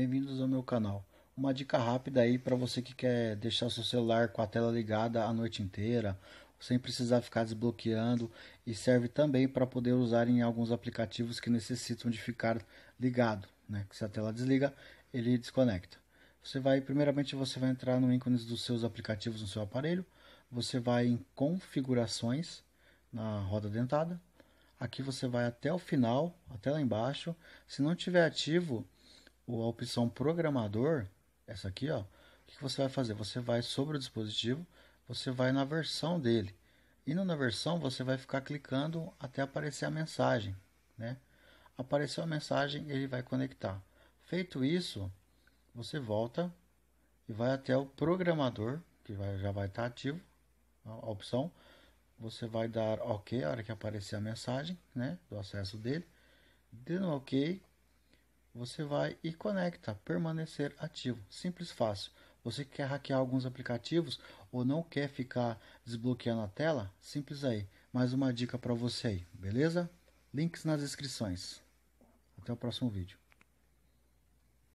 bem-vindos ao meu canal. Uma dica rápida aí para você que quer deixar seu celular com a tela ligada a noite inteira, sem precisar ficar desbloqueando, e serve também para poder usar em alguns aplicativos que necessitam de ficar ligado, né? Que se a tela desliga, ele desconecta. Você vai, primeiramente, você vai entrar no ícones dos seus aplicativos no seu aparelho, você vai em configurações na roda dentada. Aqui você vai até o final, até lá embaixo. Se não tiver ativo, a opção programador, essa aqui, ó, o que você vai fazer? Você vai sobre o dispositivo, você vai na versão dele. Indo na versão, você vai ficar clicando até aparecer a mensagem. Né? Apareceu a mensagem, ele vai conectar. Feito isso, você volta e vai até o programador, que vai, já vai estar tá ativo, a, a opção. Você vai dar OK na hora que aparecer a mensagem né, do acesso dele. Dando OK, você vai e conecta, permanecer ativo. Simples, fácil. Você quer hackear alguns aplicativos ou não quer ficar desbloqueando a tela? Simples aí. Mais uma dica para você aí, beleza? Links nas descrições. Até o próximo vídeo.